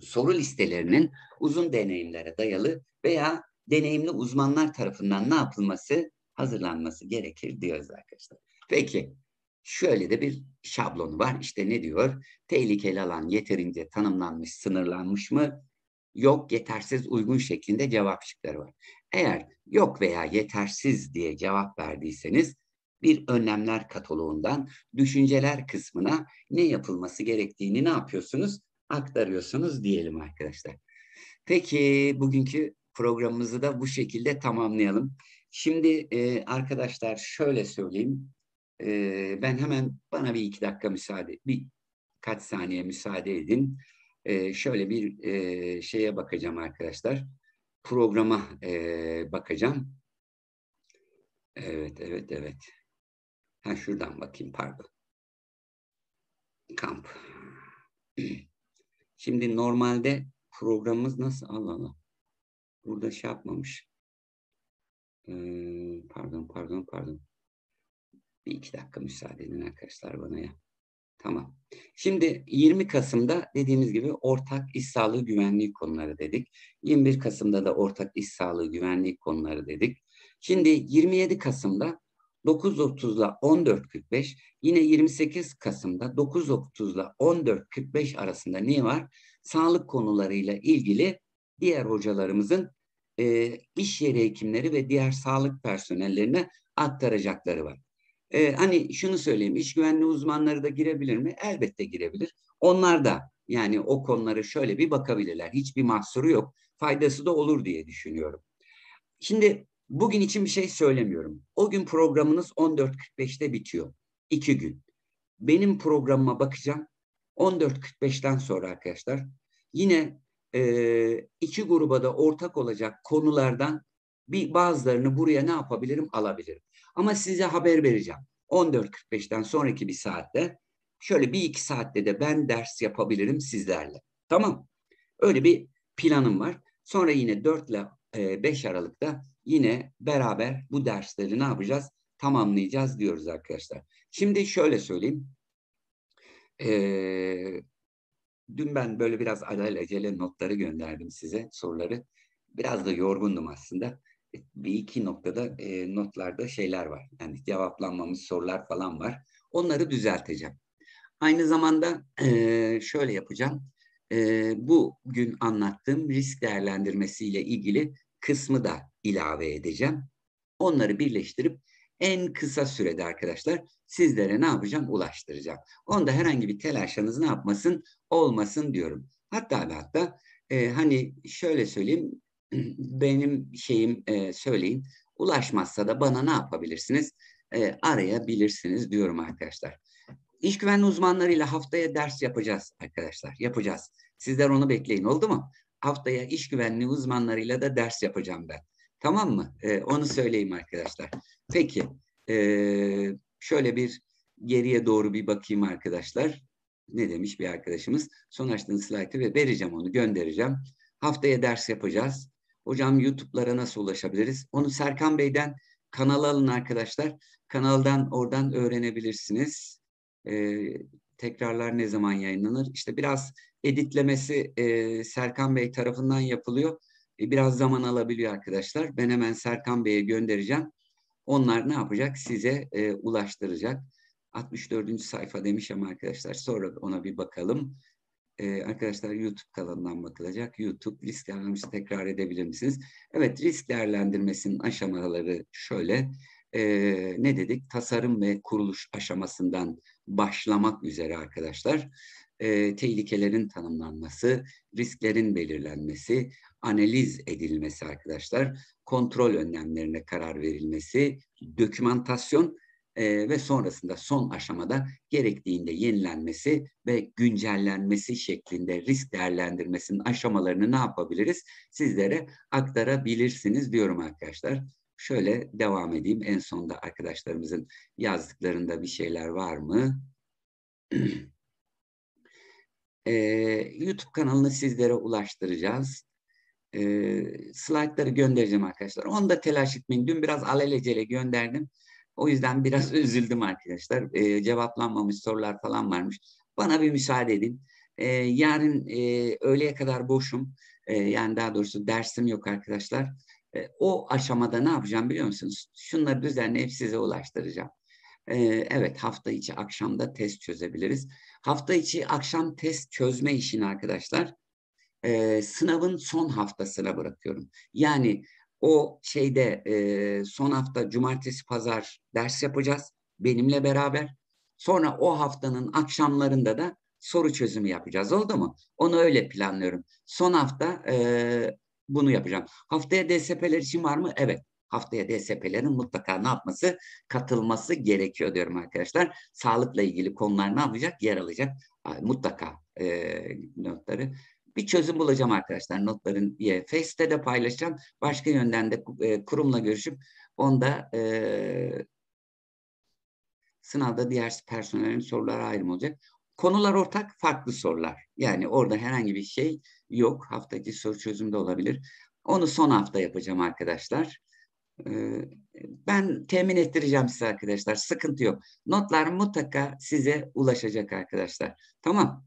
soru listelerinin uzun deneyimlere dayalı veya deneyimli uzmanlar tarafından ne yapılması, hazırlanması gerekir diyoruz arkadaşlar. Peki şöyle de bir şablon var. İşte ne diyor? Tehlikeli alan yeterince tanımlanmış, sınırlanmış mı? Yok, yetersiz, uygun şeklinde cevap şıkları var. Eğer yok veya yetersiz diye cevap verdiyseniz bir önlemler kataloğundan düşünceler kısmına ne yapılması gerektiğini ne yapıyorsunuz? Aktarıyorsunuz diyelim arkadaşlar. Peki bugünkü programımızı da bu şekilde tamamlayalım. Şimdi e, arkadaşlar şöyle söyleyeyim. E, ben hemen bana bir iki dakika müsaade, bir kaç saniye müsaade edin. E, şöyle bir e, şeye bakacağım arkadaşlar. Programa e, bakacağım. Evet, evet, evet. Ha şuradan bakayım pardon. Kamp. Şimdi normalde programımız nasıl? Allah Allah. Burada şey yapmamış. Ee, pardon, pardon, pardon. Bir iki dakika müsaade edin arkadaşlar bana ya. Tamam. Şimdi 20 Kasım'da dediğimiz gibi ortak iş sağlığı güvenliği konuları dedik. 21 Kasım'da da ortak iş sağlığı güvenliği konuları dedik. Şimdi 27 Kasım'da 9:30 ile 14.45 yine 28 Kasım'da 9:30 ile 14.45 arasında ne var? Sağlık konularıyla ilgili diğer hocalarımızın e, iş yeri hekimleri ve diğer sağlık personellerine aktaracakları var. Ee, hani şunu söyleyeyim, iş güvenliği uzmanları da girebilir mi? Elbette girebilir. Onlar da yani o konulara şöyle bir bakabilirler. Hiçbir mahsuru yok. Faydası da olur diye düşünüyorum. Şimdi bugün için bir şey söylemiyorum. O gün programınız 14.45'te bitiyor. İki gün. Benim programıma bakacağım. 14.45'ten sonra arkadaşlar yine e, iki gruba da ortak olacak konulardan bir bazılarını buraya ne yapabilirim alabilirim. Ama size haber vereceğim. 14.45'ten sonraki bir saatte şöyle bir iki saatte de ben ders yapabilirim sizlerle. Tamam. Öyle bir planım var. Sonra yine 4 ile 5 e, Aralık'ta yine beraber bu dersleri ne yapacağız? Tamamlayacağız diyoruz arkadaşlar. Şimdi şöyle söyleyeyim. Ee, dün ben böyle biraz acele notları gönderdim size soruları. Biraz da yorgundum aslında bir iki noktada e, notlarda şeyler var. Yani cevaplanmamış sorular falan var. Onları düzelteceğim. Aynı zamanda e, şöyle yapacağım. E, bugün anlattığım risk değerlendirmesiyle ilgili kısmı da ilave edeceğim. Onları birleştirip en kısa sürede arkadaşlar sizlere ne yapacağım? Ulaştıracağım. Onda herhangi bir telaşınız ne yapmasın? Olmasın diyorum. Hatta hatta e, hani şöyle söyleyeyim benim şeyim e, söyleyeyim. Ulaşmazsa da bana ne yapabilirsiniz? E, arayabilirsiniz diyorum arkadaşlar. İş güvenliği uzmanlarıyla haftaya ders yapacağız arkadaşlar. Yapacağız. Sizler onu bekleyin oldu mu? Haftaya iş güvenliği uzmanlarıyla da ders yapacağım ben. Tamam mı? E, onu söyleyeyim arkadaşlar. Peki. E, şöyle bir geriye doğru bir bakayım arkadaşlar. Ne demiş bir arkadaşımız? Son açtığın slaytı ve vereceğim onu göndereceğim. Haftaya ders yapacağız. Hocam YouTube'lara nasıl ulaşabiliriz? Onu Serkan Bey'den kanal alın arkadaşlar. Kanaldan oradan öğrenebilirsiniz. Ee, tekrarlar ne zaman yayınlanır? İşte biraz editlemesi e, Serkan Bey tarafından yapılıyor. E, biraz zaman alabiliyor arkadaşlar. Ben hemen Serkan Bey'e göndereceğim. Onlar ne yapacak? Size e, ulaştıracak. 64. sayfa demiş ama arkadaşlar sonra ona bir bakalım. Ee, arkadaşlar YouTube kanalından bakılacak. YouTube risk değerlendirmesi tekrar edebilir misiniz? Evet risk değerlendirmesinin aşamaları şöyle. E, ne dedik? Tasarım ve kuruluş aşamasından başlamak üzere arkadaşlar. E, tehlikelerin tanımlanması, risklerin belirlenmesi, analiz edilmesi arkadaşlar, kontrol önlemlerine karar verilmesi, dökümantasyon e, ve sonrasında son aşamada gerektiğinde yenilenmesi ve güncellenmesi şeklinde risk değerlendirmesinin aşamalarını ne yapabiliriz sizlere aktarabilirsiniz diyorum arkadaşlar. Şöyle devam edeyim en sonda arkadaşlarımızın yazdıklarında bir şeyler var mı? ee, YouTube kanalını sizlere ulaştıracağız e, slaytları göndereceğim arkadaşlar. Onu da telaş etmeyin. Dün biraz alelacele gönderdim. O yüzden biraz üzüldüm arkadaşlar. E, cevaplanmamış sorular falan varmış. Bana bir müsaade edin. E, yarın e, öğleye kadar boşum. E, yani daha doğrusu dersim yok arkadaşlar. E, o aşamada ne yapacağım biliyor musunuz? Şunları düzenleyip size ulaştıracağım. E, evet hafta içi akşamda test çözebiliriz. Hafta içi akşam test çözme işini arkadaşlar e, sınavın son haftasına bırakıyorum. Yani o şeyde e, son hafta cumartesi pazar ders yapacağız benimle beraber. Sonra o haftanın akşamlarında da soru çözümü yapacağız oldu mu? Onu öyle planlıyorum. Son hafta e, bunu yapacağım. Haftaya DSP'ler için var mı? Evet. Haftaya DSP'lerin mutlaka ne yapması? Katılması gerekiyor diyorum arkadaşlar. Sağlıkla ilgili konular ne yapacak? Yer alacak. Mutlaka e, notları bir çözüm bulacağım arkadaşlar notların diye. Face'te de paylaşacağım. Başka yönden de e, kurumla görüşüp onda e, sınavda diğer personelin soruları ayrım olacak. Konular ortak, farklı sorular. Yani orada herhangi bir şey yok. Haftaki soru çözümde olabilir. Onu son hafta yapacağım arkadaşlar. E, ben temin ettireceğim size arkadaşlar. Sıkıntı yok. Notlar mutlaka size ulaşacak arkadaşlar. Tamam.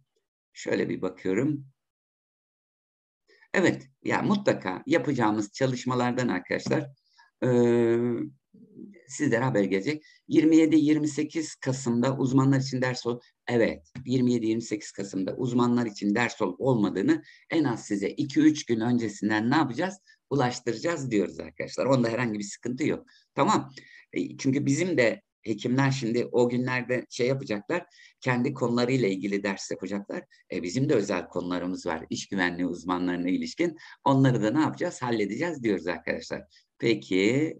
Şöyle bir bakıyorum. Evet, ya yani mutlaka yapacağımız çalışmalardan arkadaşlar e, sizlere haber gelecek. 27-28 Kasım'da uzmanlar için ders ol. Evet, 27-28 Kasım'da uzmanlar için ders ol olmadığını en az size 2-3 gün öncesinden ne yapacağız? Ulaştıracağız diyoruz arkadaşlar. Onda herhangi bir sıkıntı yok. Tamam. E, çünkü bizim de Hekimler şimdi o günlerde şey yapacaklar, kendi konularıyla ilgili ders yapacaklar. E, bizim de özel konularımız var, iş güvenliği uzmanlarına ilişkin. Onları da ne yapacağız, halledeceğiz diyoruz arkadaşlar. Peki,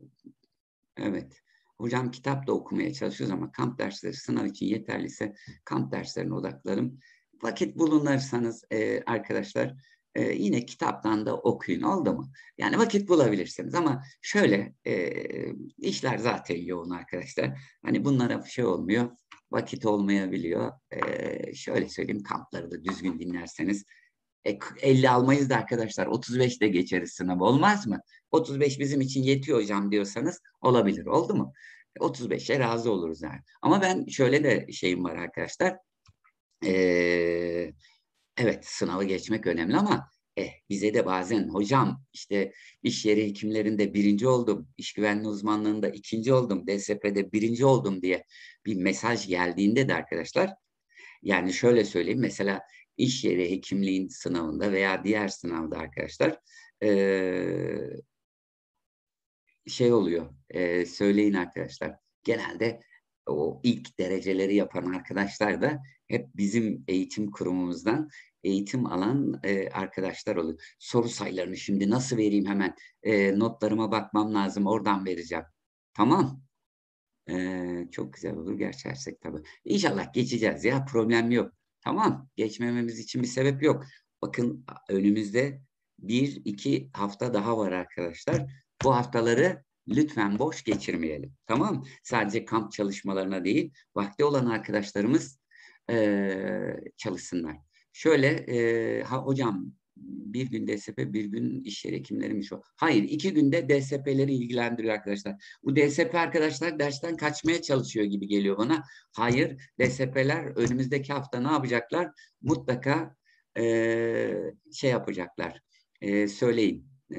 evet. Hocam kitap da okumaya çalışıyoruz ama kamp dersleri sınav için yeterliyse kamp derslerine odaklarım. Vakit bulunursanız e, arkadaşlar ee, yine kitaptan da okuyun oldu mu? Yani vakit bulabilirsiniz ama şöyle e, işler zaten yoğun arkadaşlar. Hani bunlara şey olmuyor, vakit olmayabiliyor. E, şöyle söyleyeyim kampları da düzgün dinlerseniz. E, 50 almayız da arkadaşlar 35 de geçeriz sınav olmaz mı? 35 bizim için yetiyor hocam diyorsanız olabilir oldu mu? 35'e razı oluruz yani. Ama ben şöyle de şeyim var arkadaşlar. Eee evet sınavı geçmek önemli ama eh, bize de bazen hocam işte iş yeri hekimlerinde birinci oldum, iş güvenliği uzmanlığında ikinci oldum, DSP'de birinci oldum diye bir mesaj geldiğinde de arkadaşlar yani şöyle söyleyeyim mesela iş yeri hekimliğin sınavında veya diğer sınavda arkadaşlar ee, şey oluyor e, söyleyin arkadaşlar genelde o ilk dereceleri yapan arkadaşlar da hep bizim eğitim kurumumuzdan eğitim alan e, arkadaşlar oluyor. Soru sayılarını şimdi nasıl vereyim hemen e, notlarıma bakmam lazım oradan vereceğim. Tamam. E, çok güzel olur gerçersek tabii. İnşallah geçeceğiz ya problem yok. Tamam geçmememiz için bir sebep yok. Bakın önümüzde bir iki hafta daha var arkadaşlar. Bu haftaları lütfen boş geçirmeyelim. Tamam Sadece kamp çalışmalarına değil, vakti olan arkadaşlarımız e, çalışsınlar. Şöyle, e, ha, hocam bir gün DSP, bir gün iş yeri hekimleriymiş o. Hayır, iki günde DSP'leri ilgilendiriyor arkadaşlar. Bu DSP arkadaşlar dersten kaçmaya çalışıyor gibi geliyor bana. Hayır, DSP'ler önümüzdeki hafta ne yapacaklar? Mutlaka e, şey yapacaklar, e, söyleyin e,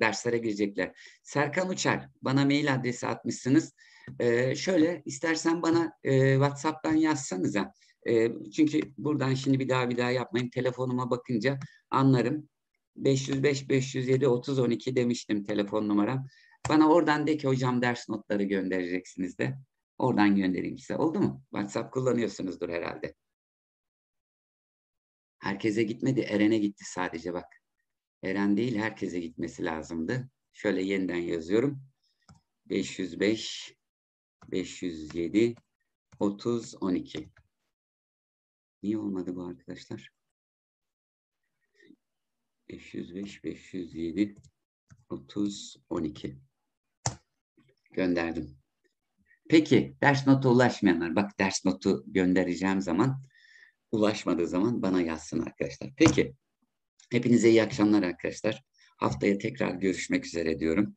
derslere girecekler. Serkan Uçar bana mail adresi atmışsınız. E, şöyle istersen bana e, WhatsApp'tan yazsanıza. E, çünkü buradan şimdi bir daha bir daha yapmayın. Telefonuma bakınca anlarım. 505 507 30 demiştim telefon numaram. Bana oradan de ki hocam ders notları göndereceksiniz de. Oradan göndereyim size. Oldu mu? WhatsApp kullanıyorsunuzdur herhalde. Herkese gitmedi. Eren'e gitti sadece bak. Eren değil herkese gitmesi lazımdı. Şöyle yeniden yazıyorum. 505 507 30 12. Niye olmadı bu arkadaşlar? 505 507 30 12. Gönderdim. Peki ders notu ulaşmayanlar bak ders notu göndereceğim zaman ulaşmadığı zaman bana yazsın arkadaşlar. Peki Hepinize iyi akşamlar arkadaşlar. Haftaya tekrar görüşmek üzere diyorum.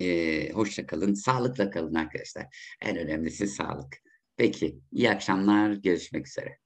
Ee, hoşça kalın, sağlıkla kalın arkadaşlar. En önemlisi sağlık. Peki, iyi akşamlar, görüşmek üzere.